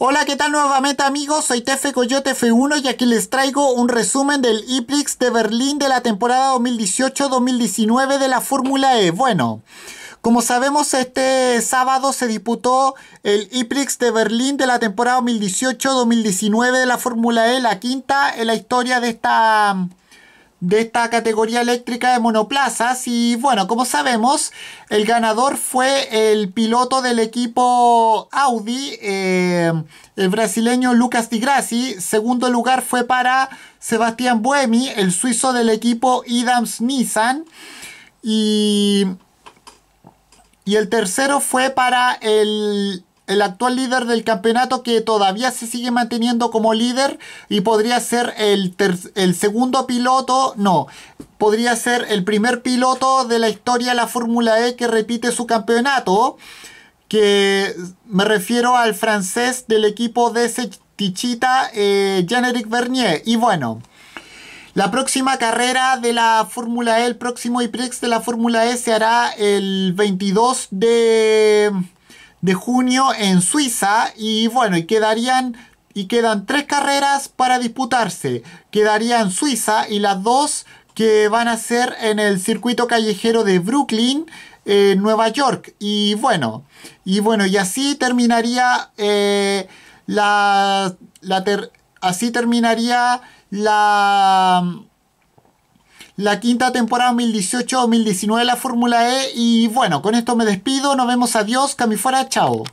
Hola, ¿qué tal nuevamente amigos? Soy Tefe Coyote F1 y aquí les traigo un resumen del IPLIX de Berlín de la temporada 2018-2019 de la Fórmula E. Bueno, como sabemos, este sábado se disputó el IPRIX de Berlín de la temporada 2018-2019 de la Fórmula E, la quinta en la historia de esta de esta categoría eléctrica de monoplazas y bueno, como sabemos, el ganador fue el piloto del equipo Audi, eh, el brasileño Lucas Di segundo lugar fue para Sebastián Buemi, el suizo del equipo Idams Nissan y, y el tercero fue para el el actual líder del campeonato que todavía se sigue manteniendo como líder y podría ser el, el segundo piloto, no, podría ser el primer piloto de la historia de la Fórmula E que repite su campeonato, que me refiero al francés del equipo de Tichita... eh, Jean-Éric Vernier. Y bueno, la próxima carrera de la Fórmula E, el próximo IPREX de la Fórmula E se hará el 22 de de junio en Suiza y bueno, y quedarían y quedan tres carreras para disputarse. Quedarían Suiza y las dos que van a ser en el circuito callejero de Brooklyn, en eh, Nueva York. Y bueno, y bueno, y así terminaría eh, la, la así terminaría la la quinta temporada 2018-2019 de la Fórmula E. Y bueno, con esto me despido. Nos vemos. Adiós. fuera, Chao.